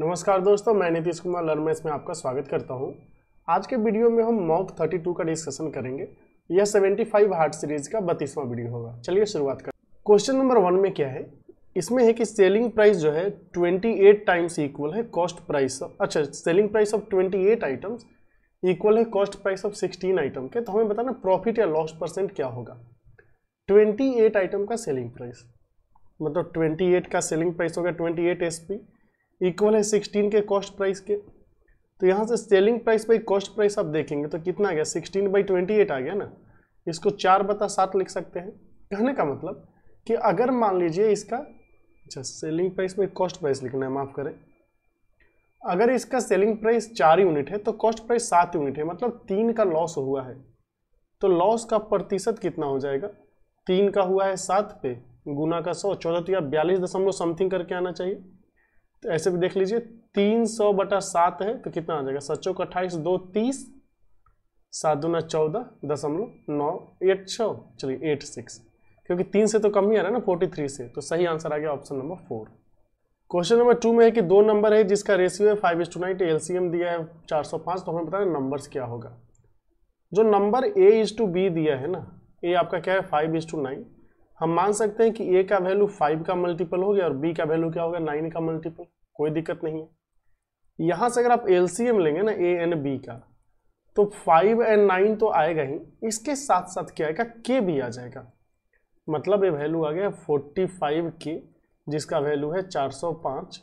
नमस्कार दोस्तों मैं नीतीश कुमार लर्मेश में आपका स्वागत करता हूं। आज के वीडियो में हम मॉक 32 का डिस्कशन करेंगे यह 75 हार्ट सीरीज का बत्तीसवा वीडियो होगा चलिए शुरुआत कर क्वेश्चन नंबर वन में क्या है इसमें है कि सेलिंग प्राइस जो है 28 टाइम्स इक्वल है कॉस्ट प्राइस अच्छा selling price of twenty items equal है cost price of sixteen item के तो हमें बताना प्रॉफिट या लॉस परसेंट क्या होगा ट्वेंटी आइटम का सेलिंग प्राइस मतलब ट्वेंटी का सेलिंग प्राइस होगा ट्वेंटी एट इक्वल है सिक्सटीन के कॉस्ट प्राइस के तो यहाँ से selling price by cost price आप देखेंगे तो कितना आ गया सिक्सटीन बाई ट्वेंटी एट आ गया ना इसको चार बता सात लिख सकते हैं कहने का मतलब कि अगर मान लीजिए इसका अच्छा selling price by cost price लिखना है माफ़ करें अगर इसका सेलिंग प्राइस चार यूनिट है तो कॉस्ट प्राइस सात यूनिट है मतलब तीन का लॉस हुआ है तो लॉस का प्रतिशत कितना हो जाएगा तीन का हुआ है सात पे गुना का सौ चौदह तो या बयालीस दशमलव समथिंग करके आना चाहिए तो ऐसे भी देख लीजिए तीन सौ बटा सात है तो कितना आ जाएगा सचो का अट्ठाईस दो तीस सात दूना चौदह दशमलव नौ एट छः चलिए एट सिक्स क्योंकि तीन से तो कम ही आ रहा है ना फोर्टी थ्री से तो सही आंसर आ गया option number four question number two में है कि दो नंबर है जिसका रेशियो है फाइव इज टू सी एलसीएम दिया है चार सौ पाँच तो हमें पता है नंबर्स क्या होगा जो number A is to B दिया है ना ए आपका क्या है फाइव इज टू नाइन हम मान सकते हैं कि ए का वैल्यू फाइव का मल्टीपल हो गया और बी का वैल्यू क्या होगा नाइन का मल्टीपल कोई दिक्कत नहीं है यहाँ से अगर आप एल लेंगे ना ए एंड बी का तो फाइव एंड नाइन तो आएगा ही इसके साथ साथ क्या आएगा के भी आ जाएगा मतलब ये वैल्यू आ गया फोर्टी फाइव के जिसका वैल्यू है चार सौ पाँच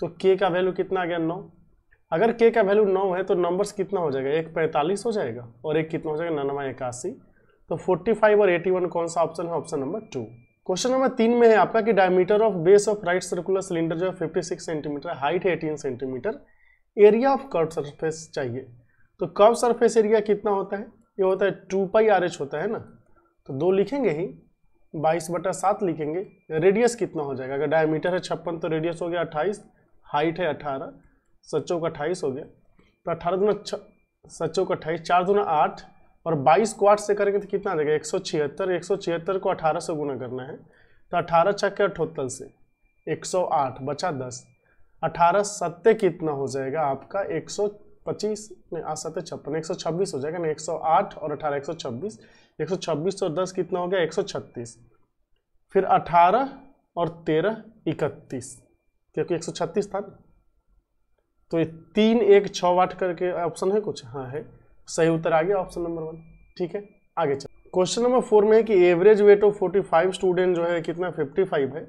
तो के का वैल्यू कितना आ गया नौ अगर के का वैल्यू नौ है तो नंबर्स कितना हो जाएगा एक पैंतालीस हो जाएगा और एक कितना हो जाएगा नवा इक्यासी तो 45 और 81 कौन सा ऑप्शन है option number two question number तीन में है आपका कि diameter of base of right circular cylinder जो है 56 सेंटीमीटर हाइट है 18 centimetre area of curve surface चाहिए तो कर्व सरफेस एरिया कितना होता है ये होता है टू पाई आर एच होता है ना तो दो लिखेंगे ही बाईस बटा सात लिखेंगे रेडियस कितना हो जाएगा अगर डायमीटर है छप्पन तो रेडियस हो गया अट्ठाईस हाइट है अट्ठारह सच्चों का अट्ठाईस हो गया तो अट्ठारह छ सच्चों का अट्ठाईस चार दुना आठ और 22 क्वाट से करेंगे तो कितना आ जाएगा एक सौ छिहत्तर एक सौ छिहत्तर को अठारह से गुना करना है तो अठारह छक्के अठहत्तर से एक सौ आठ बचा दस अठारह सत्य कितना हो जाएगा आपका एक सौ पच्चीस नहीं आ सत्य छप्पन एक सौ छब्बीस हो जाएगा ना एक सौ आठ और अठारह एक सौ छब्बीस एक सौ छब्बीस और दस कितना हो गया एक सौ छत्तीस फिर अठारह और तेरह इकतीस क्योंकि एक सौ छत्तीस था तो ये तीन एक छः वाट करके ऑप्शन है कुछ हाँ है सही उत्तर आ गया ऑप्शन नंबर वन ठीक है आगे चल क्वेश्चन नंबर फोर में है कि average weight of five student जो है कितना फाइव है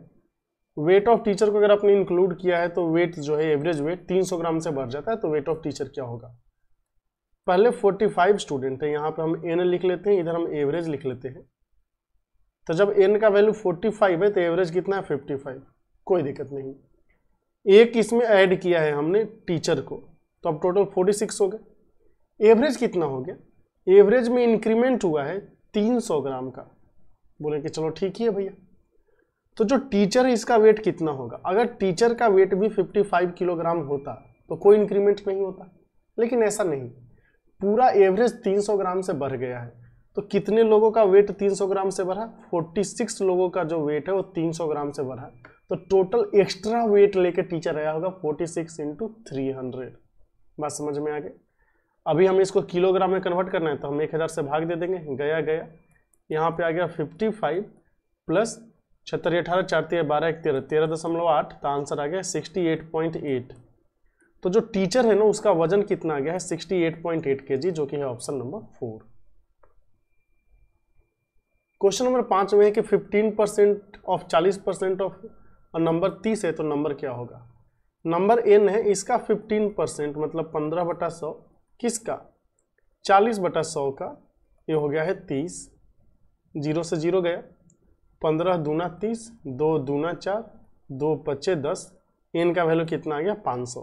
वेट ऑफ टीचर को अगर आपने इंक्लूड किया है तो वेट जो है एवरेज वेट तीन सौ ग्राम से बढ़ जाता है तो वेट ऑफ टीचर क्या होगा पहले फोर्टी फाइव स्टूडेंट है यहाँ पे हम एन लिख लेते हैं इधर हम एवरेज लिख लेते हैं तो जब एन का वैल्यू फोर्टी फाइव है तो एवरेज कितना है फिफ्टी फाइव कोई दिक्कत नहीं एक इसमें ऐड किया है हमने टीचर को तो अब टोटल फोर्टी सिक्स हो गए एवरेज कितना हो गया एवरेज में इंक्रीमेंट हुआ है 300 ग्राम का बोले कि चलो ठीक ही है भैया तो जो टीचर है इसका वेट कितना होगा अगर टीचर का वेट भी 55 किलोग्राम होता तो कोई इंक्रीमेंट नहीं होता लेकिन ऐसा नहीं पूरा एवरेज 300 ग्राम से बढ़ गया है तो कितने लोगों का वेट 300 ग्राम से बढ़ा 46 लोगों का जो वेट है वो 300 ग्राम से बढ़ा तो टोटल एक्स्ट्रा वेट लेके टीचर आया होगा 46 सिक्स इंटू थ्री हंड्रेड बात समझ में आ गया अभी हमें इसको किलोग्राम में कन्वर्ट करना है तो हम एक हज़ार से भाग दे देंगे गया गया यहाँ पे आ गया फिफ्टी फाइव प्लस छत्तर अठारह चार तेरह बारह एक तेरह तेरह दशमलव आठ तो आंसर आ गया सिक्सटी एट पॉइंट एट तो जो टीचर है ना उसका वजन कितना आ गया है सिक्सटी एट पॉइंट एट के जी जो कि है option number four question number पाँच में है कि फिफ्टीन परसेंट ऑफ चालीस परसेंट ऑफ और नंबर तीस है तो नंबर क्या होगा नंबर एन है इसका फिफ्टीन परसेंट मतलब पंद्रह बटा सौ किसका चालीस बटा सौ का ये हो गया है तीस जीरो से जीरो गया पंद्रह दूना तीस दो दूना चार दो पच्चे दस एन का वैल्यू कितना आ गया पाँच सौ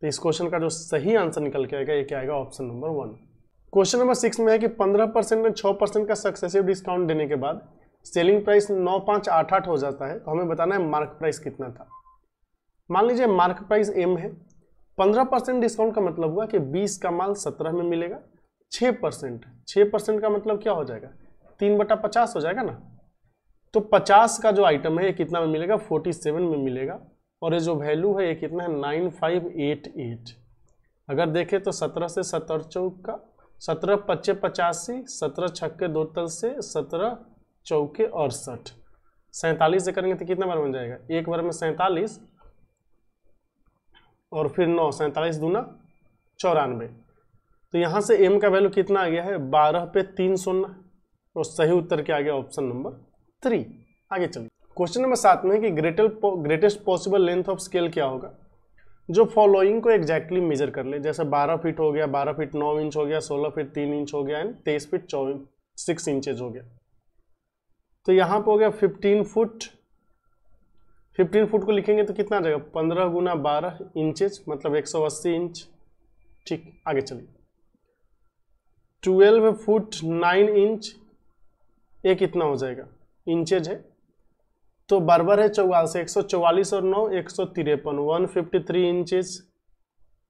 तो इस क्वेश्चन का जो सही आंसर निकल के आएगा ये क्या आएगा option number one question number six में है कि पंद्रह परसेंट में छः परसेंट का सक्सेसिव डिस्काउंट देने के बाद सेलिंग प्राइस नौ पाँच आठ आठ हो जाता है तो हमें बताना है मार्क प्राइस कितना था मान लीजिए मार्क प्राइस एम है पंद्रह परसेंट डिस्काउंट का मतलब हुआ कि बीस का माल सत्रह में मिलेगा छः परसेंट छः परसेंट का मतलब क्या हो जाएगा तीन बटा पचास हो जाएगा ना तो पचास का जो आइटम है ये कितना में मिलेगा फोर्टी सेवन में मिलेगा और ये जो वैल्यू है ये कितना है नाइन फाइव एट एट अगर देखें तो सत्रह से सत्तर चौक का सत्रह पच्चे पचासी सत्रह छक्के दो तल से सत्रह चौके अड़सठ सैंतालीस से करेंगे तो कितना बार बन जाएगा एक बार में सैंतालीस और फिर नौ सैंतालीस दूना चौरानवे तो यहाँ से एम का वैल्यू कितना आ गया है बारह पे तीन शून्य और सही उत्तर क्या आ गया ऑप्शन नंबर थ्री आगे चलिए क्वेश्चन नंबर सात में कि greater greatest possible length of scale क्या होगा जो फॉलोइंग को एग्जैक्टली मेजर कर ले जैसे 12 फीट हो गया 12 फीट 9 इंच हो गया 16 फीट 3 इंच हो गया एंड तेईस फीट चौ सिक्स इंचेज हो गया तो यहाँ पे हो गया 15 फुट फिफ्टीन फुट को लिखेंगे तो कितना आ जाएगा पंद्रह गुना बारह इंचेज मतलब एक सौ अस्सी इंच ठीक आगे चलिए ट्वेल्व फुट नाइन इंच ये कितना हो जाएगा इंचेज है तो बराबर है चौवाल से तो एक सौ चौवालीस और नौ एक सौ तिरपन वन फिफ्टी थ्री इंचेज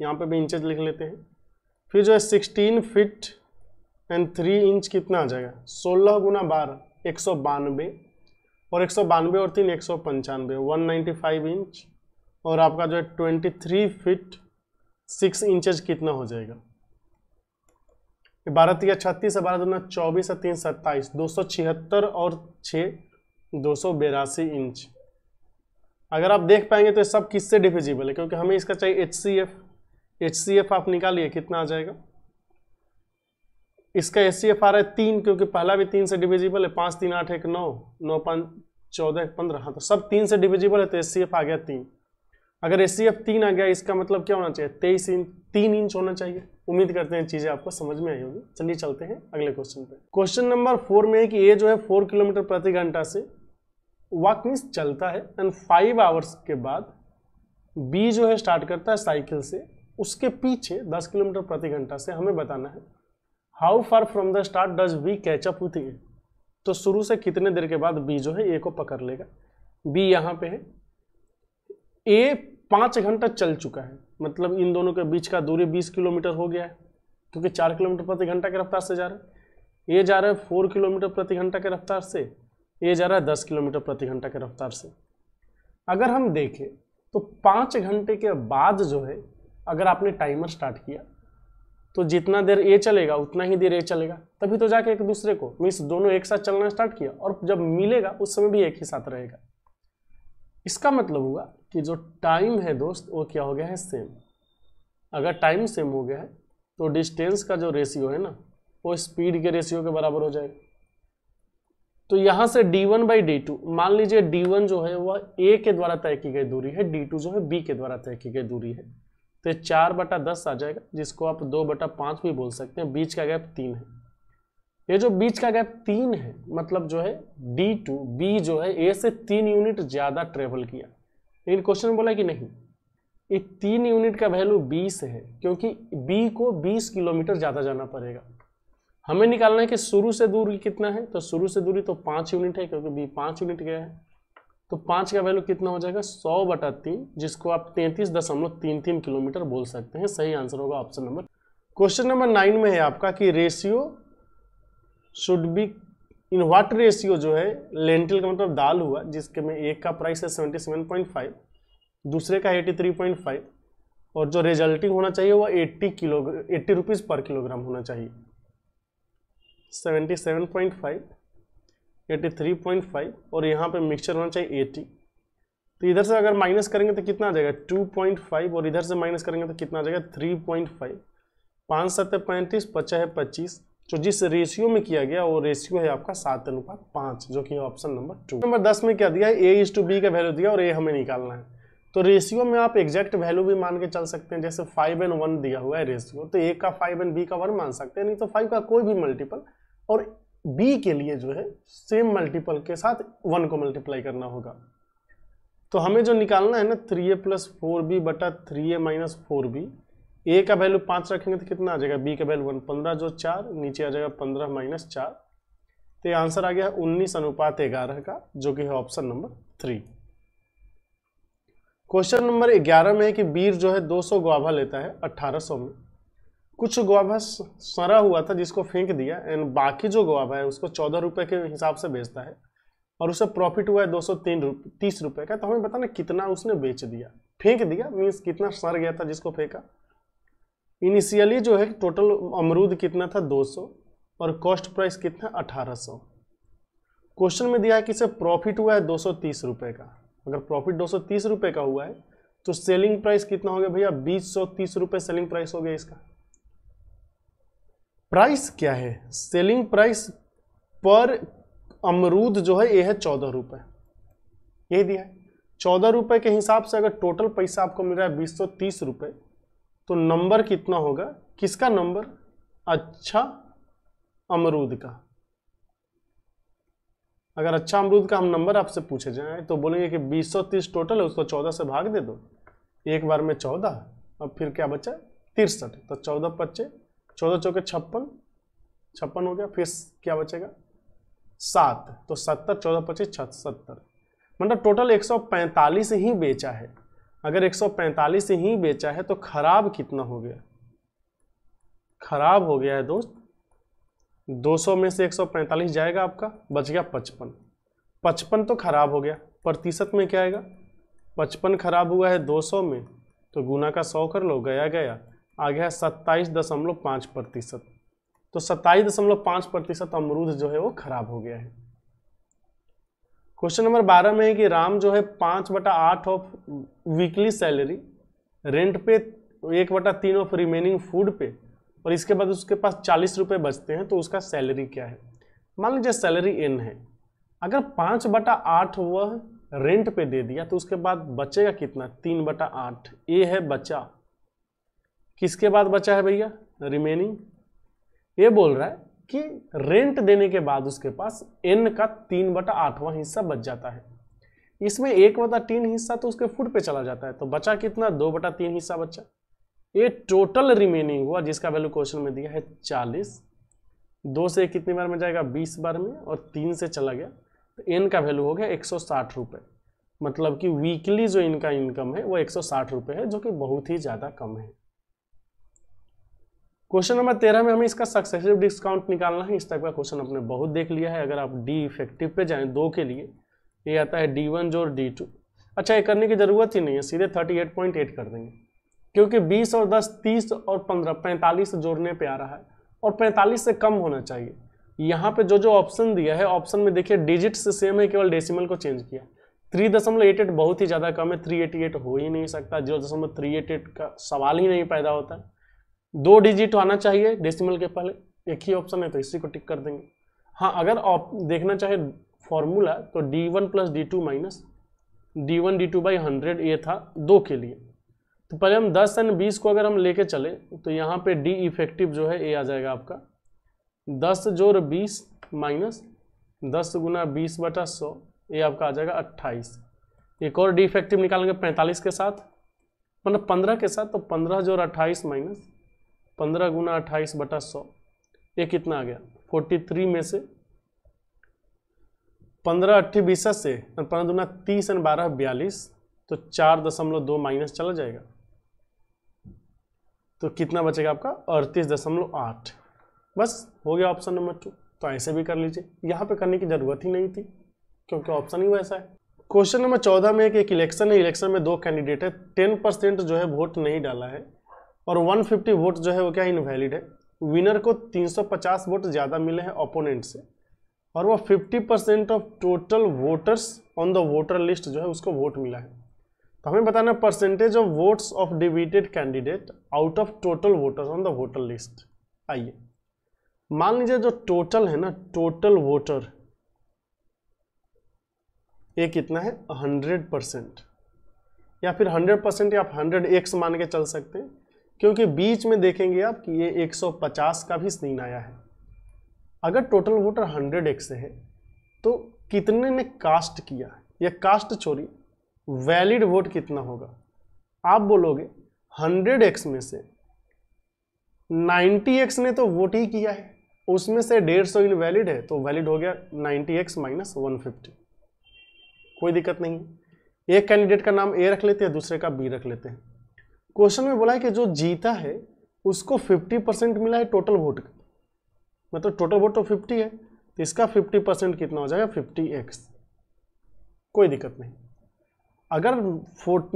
यहाँ पर भी इंचेज लिख लेते हैं फिर जो है sixteen feet and three inch कितना आ जाएगा सोलह गुना बारह एक सौ बानवे और एक सौ बानवे और तीन एक सौ पंचानवे वन नाइन्टी फाइव इंच और आपका जो है twenty three feet six inches कितना हो जाएगा बारह तीन छत्तीस बारह दो चौबीस और तीन सत्ताईस दो सौ छिहत्तर और छः दो सौ बेरासी इंच अगर आप देख पाएंगे तो ये सब किससे डिफिजिबल है क्योंकि हमें इसका चाहिए H C F H C F आप निकालिए कितना आ जाएगा इसका एस आ रहा है तीन क्योंकि पहला भी तीन से डिविजिबल है पाँच तीन आठ एक नौ नौ पाँच चौदह पंद्रह हाँ तो सब तीन से डिविजिबल है तो एस आ गया तीन अगर एस सी तीन आ गया इसका मतलब क्या होना चाहिए तेईस इंच तीन इंच होना चाहिए उम्मीद करते हैं चीज़ें आपको समझ में आई होगी चलिए चलते हैं अगले क्वेश्चन पे क्वेश्चन नंबर फोर में है कि ये जो है फोर किलोमीटर प्रति घंटा से वॉक मीन्स चलता है एंड फाइव आवर्स के बाद बी जो है स्टार्ट करता है साइकिल से उसके पीछे दस किलोमीटर प्रति घंटा से हमें बताना है how far from the start does B catch up with A तो शुरू से कितने देर के बाद बी जो है ए को पकड़ लेगा बी यहाँ पे है ए पाँच घंटा चल चुका है मतलब इन दोनों के बीच का दूरी बीस किलोमीटर हो गया है क्योंकि चार किलोमीटर प्रति घंटा की रफ्तार से जा रहे हैं ए जा रहा है फोर किलोमीटर प्रति घंटा के रफ्तार से ए जा रहा है दस किलोमीटर प्रति घंटा की रफ्तार से अगर हम देखें तो पाँच घंटे के बाद जो है अगर आपने टाइमर स्टार्ट किया तो जितना देर ए चलेगा उतना ही देर ए चलेगा तभी तो जाके एक दूसरे को मीन्स दोनों एक साथ चलना स्टार्ट किया और जब मिलेगा उस समय भी एक ही साथ रहेगा इसका मतलब हुआ कि जो टाइम है दोस्त वो क्या हो गया है सेम अगर टाइम सेम हो गया है तो डिस्टेंस का जो रेशियो है ना वो स्पीड के रेशियो के बराबर हो जाएगा तो यहाँ से d1 वन बाई डी मान लीजिए d1 जो है वह a के द्वारा तय की गई दूरी है d2 जो है b के द्वारा तय की गई दूरी है तो ये चार बटा दस आ जाएगा जिसको आप दो बटा पाँच भी बोल सकते हैं बीच का गैप तीन है ये जो बीच का गैप तीन है मतलब जो है डी टू बी जो है ए से तीन यूनिट ज़्यादा ट्रेवल किया लेकिन क्वेश्चन बोला कि नहीं ये तीन यूनिट का वैल्यू बीस है क्योंकि बी को बीस किलोमीटर ज़्यादा जाना पड़ेगा हमें निकालना है कि शुरू से दूरी कितना है तो शुरू से दूरी तो पाँच यूनिट है क्योंकि बी पाँच यूनिट गया है तो पाँच का वैल्यू कितना हो जाएगा सौ बटा तीन जिसको आप तैंतीस दशमलव तीन तीन किलोमीटर बोल सकते हैं सही आंसर होगा option number question number nine में है आपका कि ratio should be in what ratio जो है लेंटिल का मतलब दाल हुआ जिसके में एक का प्राइस है सेवेंटी सेवन पॉइंट फाइव दूसरे का एटी थ्री पॉइंट फाइव और जो रिजल्टिंग होना चाहिए वह eighty kilogram eighty rupees per kilogram होना चाहिए seventy seven point five eighty three point five और यहाँ पे मिक्सचर होना चाहिए एटी तो इधर से अगर माइनस करेंगे तो कितना आ जाएगा टू पॉइंट फाइव और इधर से माइनस करेंगे तो कितना आ जाएगा थ्री पॉइंट फाइव पाँच है पैंतीस पचास है पच्चीस तो जिस रेशियो में किया गया वो रेशियो है आपका सात अनुपात पाँच जो कि ऑप्शन नंबर टू नंबर दस में क्या दिया है ए इज टू बी का वैल्यू दिया और ए हमें निकालना है तो रेशियो में आप एग्जैक्ट वैल्यू भी मान के चल सकते हैं जैसे फाइव एंड वन दिया हुआ है रेशियो तो ए का फाइव एंड बी का वन मान सकते हैं नहीं तो फाइव का कोई भी मल्टीपल और बी के लिए जो है सेम मल्टीपल के साथ वन को मल्टीप्लाई करना होगा तो हमें जो निकालना है ना three A plus four B बटा three A minus four B A का वैल्यू पाँच रखेंगे तो कितना आ जाएगा बी का वैल्यू वन पंद्रह जो चार नीचे आ जाएगा पंद्रह माइनस चार तो ये आंसर आ गया उन्नीस अनुपात ग्यारह का जो कि है option number three question number ग्यारह में है कि बीर जो है सौ ग्वाभा लेता है सौ में कुछ गुआवा सरा हुआ था जिसको फेंक दिया एंड बाकी जो गुआबा है उसको चौदह रुपये के हिसाब से बेचता है और उसे प्रॉफिट हुआ है दो सौ तीन तीस रुपये का तो हमें बताना कितना उसने बेच दिया फेंक दिया मीन्स कितना सर गया था जिसको फेंका इनिशियली जो है टोटल अमरूद कितना था 200 और कॉस्ट प्राइस कितना अठारह सौ क्वेश्चन में दिया है कि इसे प्रॉफिट हुआ है दो सौ का अगर प्रॉफिट दो सौ का हुआ है तो सेलिंग प्राइस कितना हो गया भैया बीस सौ तीस रुपये सेलिंग प्राइस हो गया इसका प्राइस क्या है सेलिंग प्राइस पर अमरूद जो है ये है चौदह रुपये ये दिया है चौदह रुपये के हिसाब से अगर टोटल पैसा आपको मिल रहा है बीस सौ तो तीस रुपये तो नंबर कितना होगा किसका नंबर अच्छा अमरूद का अगर अच्छा अमरूद का हम नंबर आपसे पूछे जाए तो बोलेंगे कि बीस सौ तीस टोटल है उसको चौदह से भाग दे दो एक बार में चौदह अब फिर क्या बचा तिरसठ तो चौदह पच्चे चौदह चौके छप्पन छप्पन हो गया फिर क्या बचेगा सात तो सत्तर चौदह पच्चीस छत सत्तर मतलब टोटल एक सौ पैंतालीस ही बेचा है अगर एक सौ पैंतालीस ही बेचा है तो खराब कितना हो गया खराब हो गया है दोस्त 200 में से 145 जाएगा आपका बच गया 55 55 तो खराब हो गया प्रतिशत में क्या आएगा 55 खराब हुआ है 200 में तो गुना का 100 कर लो गया गया आ गया है सत्ताईस दशमलव पांच प्रतिशत तो सत्ताईस दशमलव पांच प्रतिशत अमरूद जो है वो खराब हो गया है क्वेश्चन नंबर बारह में है कि राम जो है पांच बटा आठ ऑफ वीकली सैलरी रेंट पे एक बटा तीन ऑफ रिमेनिंग फूड पे और इसके बाद उसके पास चालीस रुपए बचते हैं तो उसका सैलरी क्या है मान लीजिए सैलरी एन है अगर पांच बटा आठ वह रेंट पे दे दिया तो उसके बाद बचेगा कितना तीन बटा आठ ए है बचा किसके बाद बचा है भैया रिमेनिंग ये बोल रहा है कि रेंट देने के बाद उसके पास एन का तीन बटा आठवां हिस्सा बच जाता है इसमें एक बटा तीन हिस्सा तो उसके फुट पे चला जाता है तो बचा कितना दो बटा तीन हिस्सा बचा ये टोटल रिमेनिंग हुआ जिसका वैल्यू क्वेश्चन में दिया है चालीस दो से कितनी बार में जाएगा बीस बार में और तीन से चला गया तो एन का वैल्यू हो गया एक सौ साठ रुपये मतलब कि वीकली जो इनका इनकम है वो एक सौ साठ रुपये है जो कि बहुत ही ज़्यादा कम है क्वेश्चन नंबर तेरह में हमें इसका सक्सेसिव डिस्काउंट निकालना है इस टाइप का क्वेश्चन आपने बहुत देख लिया है अगर आप डी इफेक्टिव पे जाएं दो के लिए ये आता है डी वन जो डी टू अच्छा ये करने की ज़रूरत ही नहीं है सीधे थर्टी एट पॉइंट एट कर देंगे क्योंकि बीस और दस तीस और पंद्रह पैंतालीस जोड़ने पर आ रहा है और पैंतालीस से कम होना चाहिए यहाँ पे जो जो ऑप्शन दिया है ऑप्शन में देखिए डिजिट से सेम है केवल डेसिमल को चेंज किया थ्री दशमलव एट एट बहुत ही ज़्यादा कम है थ्री एटी एट हो ही नहीं सकता जीरो दशमलव थ्री एट एट का सवाल ही नहीं पैदा होता है दो डिजिट आना चाहिए डेसिमल के पहले एक ही ऑप्शन है तो इसी को टिक कर देंगे हाँ अगर आप देखना चाहे फॉर्मूला तो D one plus D two minus D one D two by hundred ये था दो के लिए तो पहले हम दस एंड बीस को अगर हम लेके चले तो यहाँ पे डी इफेक्टिव जो है ये आ जाएगा आपका दस जोर बीस माइनस दस गुना बीस बटा सौ ये आपका आ जाएगा अट्ठाईस एक और डी इफेक्टिव निकालेंगे पैंतालीस के साथ मतलब पंद्रह के साथ तो पंद्रह जोर अट्ठाईस माइनस पंद्रह गुना अट्ठाईस बटा सौ ये कितना आ गया फोर्टी थ्री में से पंद्रह अट्ठी बीस से पंद्रह दुना तीस एंड बारह बयालीस तो चार दशमलव दो माइनस चला जाएगा तो कितना बचेगा आपका अड़तीस दशमलव आठ बस हो गया ऑप्शन नंबर टू तो ऐसे भी कर लीजिए यहाँ पे करने की ज़रूरत ही नहीं थी क्योंकि ऑप्शन ही वैसा है क्वेश्चन नंबर चौदह में एक, एक इलेक्शन है इलेक्शन में दो कैंडिडेट है टेन परसेंट जो है वोट नहीं डाला है और 150 वोट जो है वो क्या इनवैलिड है विनर को 350 वोट ज़्यादा मिले हैं ओपोनेंट से और वो 50 percent of total voters on the voter list जो है उसको वोट मिला है तो हमें बताना percentage of votes of defeated candidate out of total voters on the voter list आइए मान लीजिए जो टोटल है ना टोटल वोटर ये कितना है हंड्रेड परसेंट या फिर हंड्रेड परसेंट या आप हंड्रेड एक्स मान के चल सकते हैं क्योंकि बीच में देखेंगे आप कि ये 150 का भी सीन आया है अगर टोटल वोटर 100 एक से है तो कितने ने कास्ट किया या कास्ट चोरी वैलिड वोट कितना होगा आप बोलोगे 100 एक्स में से 90 एक्स ने तो वोट ही किया है उसमें से डेढ़ सौ इनवैलिड है तो वैलिड हो गया 90 एक्स माइनस वन कोई दिक्कत नहीं है एक कैंडिडेट का नाम ए रख लेते हैं दूसरे का बी रख लेते हैं क्वेश्चन में बोला है कि जो जीता है उसको 50 परसेंट मिला है टोटल वोट का मतलब टोटल वोट तो 50 है तो इसका 50 परसेंट कितना हो जाएगा 50x कोई दिक्कत नहीं अगर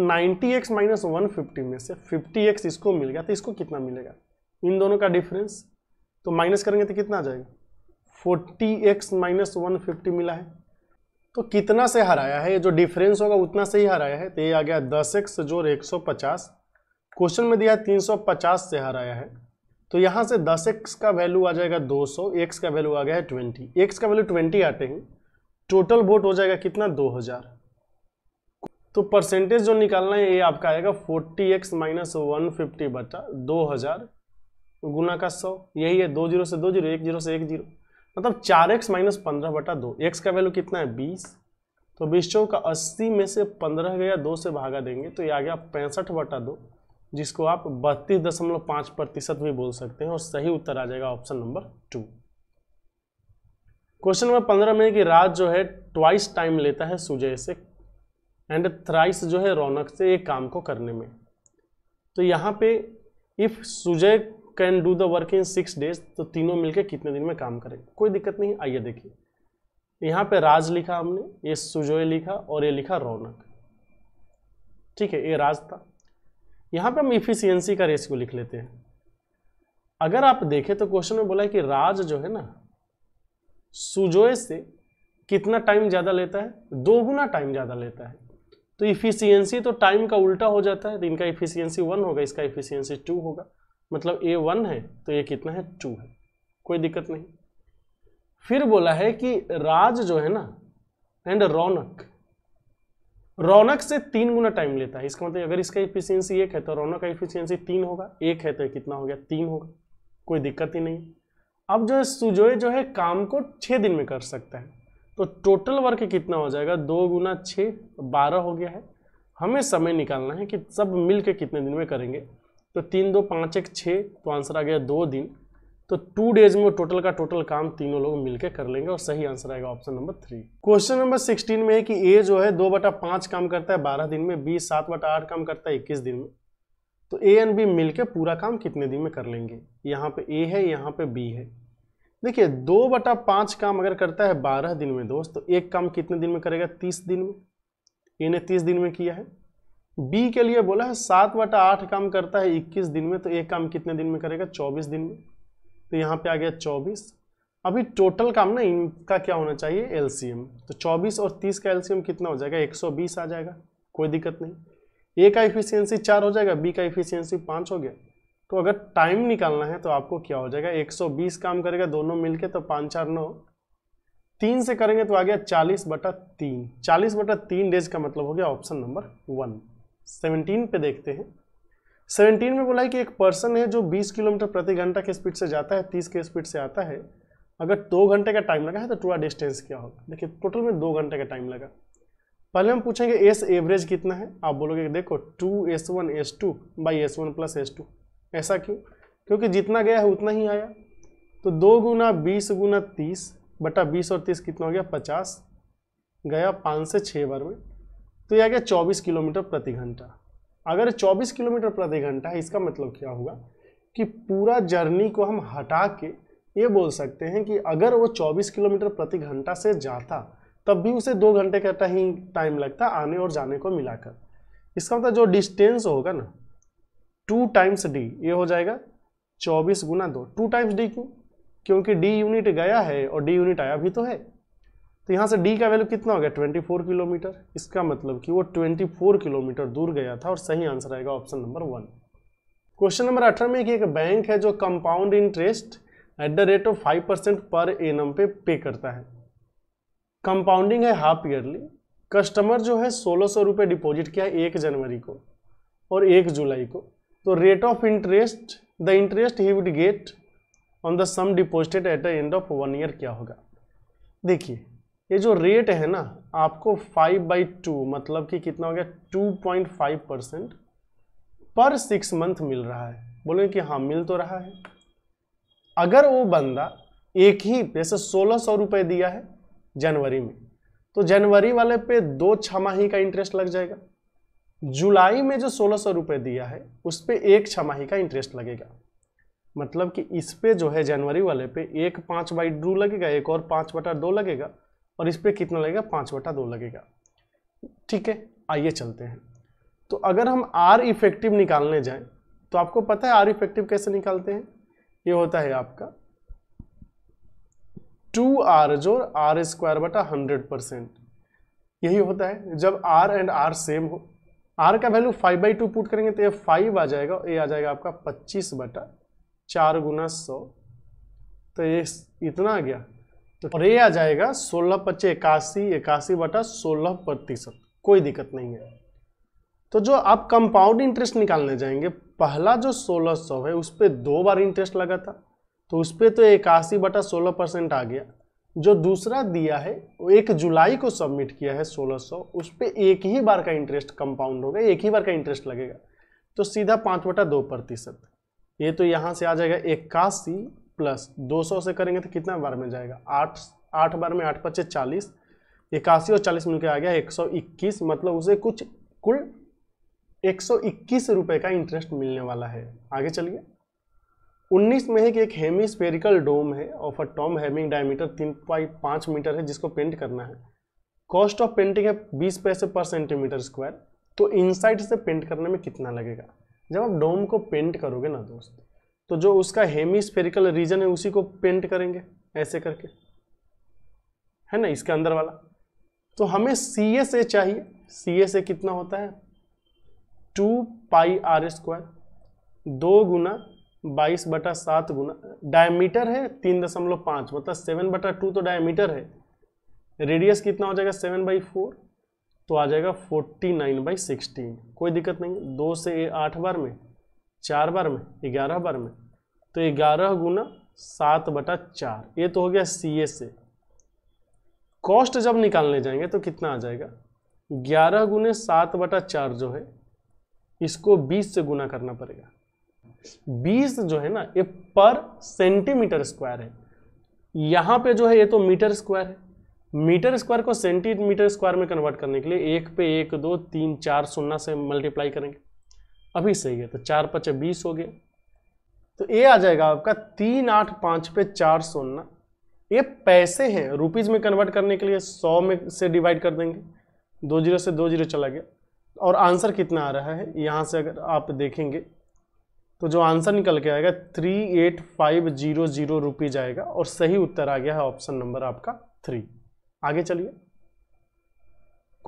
ninety X minus one fifty में से फिफ्टी एक्स इसको मिल गया तो इसको कितना मिलेगा इन दोनों का डिफरेंस तो माइनस करेंगे तो कितना आ जाएगा forty X minus one fifty मिला है तो कितना से हराया है ये जो डिफरेंस होगा उतना से ही हराया है तो ये आ गया दस एक्स जोर एक सौ पचास क्वेश्चन में दिया तीन सौ पचास से हार आया है तो यहाँ से दस एक्स का वैल्यू आ जाएगा दो सौ एक्स का वैल्यू आ गया है ट्वेंटी एक्स का वैल्यू ट्वेंटी आते हैं टोटल वोट हो जाएगा कितना दो हज़ार तो परसेंटेज जो निकालना है ये आपका आएगा forty X minus one fifty बटा दो हज़ार गुना का सौ यही है दो जीरो से दो जीरो एक जीरो से एक जीरो मतलब चार एक्स माइनस पंद्रह बटा दो एक्स का वैल्यू कितना है बीस तो बीस चौका अस्सी में से पंद्रह गया दो से भागा देंगे तो ये आ गया पैंसठ बटा दो जिसको आप बत्तीस दशमलव पांच प्रतिशत भी बोल सकते हैं और सही उत्तर आ जाएगा option number two question number पंद्रह में कि राज जो है ट्वाइस टाइम लेता है सुजय से एंड थ्राइस जो है रौनक से एक काम को करने में तो यहाँ पे if Sujay can do the work in six days तो तीनों मिलके कितने दिन में काम करेंगे कोई दिक्कत नहीं आइए देखिए यहाँ पे राज लिखा हमने ये सुजोय लिखा और ये लिखा रौनक ठीक है ये राज था यहां पे हम इफिशियंसी का रेशियो लिख लेते हैं अगर आप देखें तो क्वेश्चन में बोला है कि राज जो है ना सुजोए से कितना टाइम ज़्यादा लेता है दो गुना टाइम ज़्यादा लेता है तो इफिशियंसी तो टाइम का उल्टा हो जाता है तो इनका इफिशियंसी वन होगा इसका इफिशियंसी टू होगा मतलब ए वन है तो ये कितना है टू है कोई दिक्कत नहीं फिर बोला है कि राज जो है ना एंड रौनक रौनक से तीन गुना टाइम लेता है इसका मतलब अगर इसका इफिशियंसी एक है तो रौनक का इफिशियंसी तीन होगा एक है तो कितना हो गया तीन होगा कोई दिक्कत ही नहीं अब जो है सुजोए जो है काम को छः दिन में कर सकता है तो टोटल वर्क कितना हो जाएगा दो गुना छः बारह हो गया है हमें समय निकालना है कि सब मिल कितने दिन में करेंगे तो तीन दो पाँच एक छः तो आंसर आ गया दो दिन तो टू डेज में टोटल का टोटल काम तीनों लोग मिलकर कर लेंगे और सही आंसर आएगा option number three question number sixteen में है कि ए जो है दो बटा पांच काम करता है बारह दिन में बी सात बटा आठ काम करता है इक्कीस दिन में तो ए एंड बी मिलकर पूरा काम कितने दिन में कर लेंगे यहाँ पे ए है यहाँ पे बी है देखिए दो बटा पांच काम अगर करता है बारह दिन में दोस्त तो एक काम कितने दिन में करेगा तीस दिन में ए ने तीस दिन में किया है बी के लिए बोला है सात बटा आठ काम करता है इक्कीस दिन में तो एक काम कितने दिन में करेगा चौबीस दिन में तो यहाँ पे आ गया चौबीस अभी टोटल काम ना इनका क्या होना चाहिए एलसीएम तो 24 और 30 का एलसीएम कितना हो जाएगा 120 आ जाएगा कोई दिक्कत नहीं ए का इफिशियंसी चार हो जाएगा बी का इफिशियंसी पाँच हो गया तो अगर टाइम निकालना है तो आपको क्या हो जाएगा 120 काम करेगा दोनों मिलके तो पाँच चार नौ तीन से करेंगे तो आ गया चालीस बटा तीन चालीस बटा तीन डेज का मतलब हो गया ऑप्शन नंबर वन सेवनटीन पे देखते हैं सेवनटीन में बोला है कि एक पर्सन है जो 20 किलोमीटर प्रति घंटा की स्पीड से जाता है 30 के स्पीड से आता है अगर दो घंटे का टाइम लगा है तो टूरा डिस्टेंस क्या होगा देखिए टोटल में दो घंटे का टाइम लगा पहले हम पूछेंगे एस एवरेज कितना है आप बोलोगे देखो two S one S two by S one plus S two ऐसा क्यों क्योंकि जितना गया है उतना ही आया तो दो गुना बीस गुना तीस बटा बीस और तीस कितना हो गया पचास गया पाँच से छः बार में तो यह आ गया चौबीस किलोमीटर प्रति घंटा अगर 24 किलोमीटर प्रति घंटा है इसका मतलब क्या होगा कि पूरा जर्नी को हम हटा के ये बोल सकते हैं कि अगर वो 24 किलोमीटर प्रति घंटा से जाता तब भी उसे दो घंटे का ही टाइम लगता आने और जाने को मिलाकर इसका मतलब जो डिस्टेंस होगा ना टू टाइम्स डी ये हो जाएगा चौबीस गुना दो टू टाइम्स डी क्यों क्योंकि डी यूनिट गया है और डी यूनिट आया भी तो है तो यहाँ से डी का वैल्यू कितना हो गया 24 किलोमीटर इसका मतलब कि वो 24 किलोमीटर दूर गया था और सही आंसर आएगा option number one question number अठारह में कि एक बैंक है जो compound interest at the rate of five percent per annum pay pay करता है कंपाउंडिंग है हाफ ईयरली कस्टमर जो है सोलह सौ रुपये डिपॉजिट किया है एक जनवरी को और एक जुलाई को तो rate of interest the interest he would get on the sum deposited at the end of one year क्या होगा देखिए ये जो रेट है ना आपको फाइव बाई टू मतलब कि कितना हो गया टू पॉइंट फाइव परसेंट पर सिक्स मंथ मिल रहा है बोले कि हाँ मिल तो रहा है अगर वो बंदा एक ही जैसे सोलह सौ रुपये दिया है जनवरी में तो जनवरी वाले पे दो छमाही का इंटरेस्ट लग जाएगा जुलाई में जो सोलह सौ रुपये दिया है उस पर एक छमाही का इंटरेस्ट लगेगा मतलब कि इस पे जो है जनवरी वाले पे एक पाँच बाई टू लगेगा एक और पाँच बटा दो लगेगा और इस पर कितना लगेगा पाँच बटा दो लगेगा ठीक है आइए चलते हैं तो अगर हम आर इफेक्टिव निकालने जाएं तो आपको पता है आर इफेक्टिव कैसे निकालते हैं ये होता है आपका टू आर जो आर स्क्वायर बटा हंड्रेड परसेंट यही होता है जब आर एंड आर सेम हो आर का value five by two put करेंगे तो ये फाइव आ जाएगा ये आ जाएगा आपका पच्चीस बटा चार गुना सौ तो ये इतना आ गया तो और ये आ जाएगा सोलह पच्चे इक्यासी इक्यासी बटा सोलह प्रतिशत कोई दिक्कत नहीं है तो जो आप कंपाउंड इंटरेस्ट निकालने जाएंगे पहला जो सोलह सौ है उस पर दो बार इंटरेस्ट लगा था तो उस पर तो इक्यासी बटा सोलह परसेंट आ गया जो दूसरा दिया है वो एक जुलाई को सबमिट किया है सोलह सौ उस पर एक ही बार का इंटरेस्ट कंपाउंड होगा एक ही बार का इंटरेस्ट लगेगा तो सीधा पाँच बटा दो प्रतिशत ये तो यहाँ से आ जाएगा इक्यासी प्लस 200 से करेंगे तो कितना बार में जाएगा आठ आठ बार में आठ पच्चीस चालीस इक्यासी और चालीस मिलकर आ गया 121 मतलब उसे कुछ कुल 121 रुपए का इंटरेस्ट मिलने वाला है आगे चलिए 19 में है कि एक हेमिस्फेरिकल डोम है ऑफ अ टॉम हेमिंग डायमीटर तीन पॉइंट पाँच मीटर है जिसको पेंट करना है कॉस्ट ऑफ पेंटिंग है बीस पैसे पर सेंटीमीटर स्क्वायर तो इनसाइड से पेंट करने में कितना लगेगा जब आप डोम को पेंट करोगे ना दोस्त तो जो उसका हेमिस्फेरिकल रीजन है उसी को पेंट करेंगे ऐसे करके है ना इसके अंदर वाला तो हमें सी एस ए चाहिए सी एस ए कितना होता है टू पाई आर स्क्वायर दो गुना बाईस बटा सात गुना डायमीटर है तीन दशमलव पाँच मतलब सेवन बटा टू तो डायमीटर है रेडियस कितना हो जाएगा सेवन बाई फोर तो आ जाएगा फोर्टी नाइन बाई सिक्सटीन कोई दिक्कत नहीं दो से आठ बार में चार बार में ग्यारह बार में तो ग्यारह गुना सात बटा चार ये तो हो गया सी ए से कॉस्ट जब निकालने जाएंगे तो कितना आ जाएगा ग्यारह गुने सात बटा चार जो है इसको बीस से गुना करना पड़ेगा बीस जो है ना ये पर सेंटीमीटर स्क्वायर है यहां पे जो है ये तो मीटर स्क्वायर है मीटर स्क्वायर को सेंटीमीटर स्क्वायर में कन्वर्ट करने के लिए एक पे एक दो तीन चार सोना से मल्टीप्लाई करेंगे अभी सही है तो चार पच बीस हो गया तो ये आ जाएगा आपका तीन आठ पाँच पे चार सोना ये पैसे हैं रुपीज़ में कन्वर्ट करने के लिए सौ में से डिवाइड कर देंगे दो जीरो से दो जीरो चला गया और आंसर कितना आ रहा है यहाँ से अगर आप देखेंगे तो जो आंसर निकल के आएगा three eight five zero zero rupees आएगा और सही उत्तर आ गया है ऑप्शन नंबर आपका थ्री आगे चलिए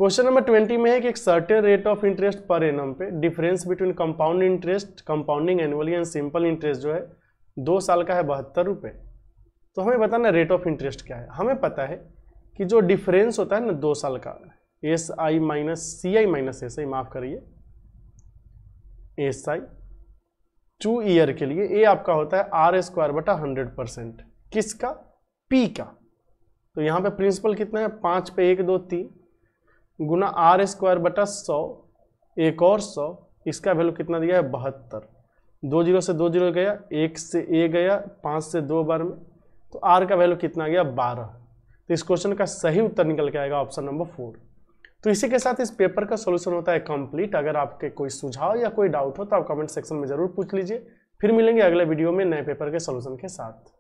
क्वेश्चन नंबर ट्वेंटी में है कि एक सर्टेन रेट ऑफ इंटरेस्ट पर एन पे difference between compound interest compounding annually and simple interest जो है दो साल का है बहत्तर रुपये तो हमें बताना रेट ऑफ इंटरेस्ट क्या है हमें पता है कि जो डिफरेंस होता है ना दो साल का S I minus C I minus S I माफ़ करिए एस आई टू ईयर के लिए ए आपका होता है आर स्क्वायर बटा हंड्रेड परसेंट किसका पी का तो यहाँ पे प्रिंसिपल कितना है पाँच पे एक दो तीन गुना आर स्क्वायर बटा सौ एक और सौ इसका वैल्यू कितना दिया है बहत्तर दो जीरो से दो जीरो गया एक से ए गया पाँच से दो बार में तो आर का वैल्यू कितना गया बारह तो इस क्वेश्चन का सही उत्तर निकल के आएगा ऑप्शन नंबर फोर तो इसी के साथ इस पेपर का सोल्यूशन होता है कंप्लीट अगर आपके कोई सुझाव या कोई डाउट हो तो आप कमेंट सेक्शन में जरूर पूछ लीजिए फिर मिलेंगे अगले वीडियो में नए पेपर के सोल्यूशन के साथ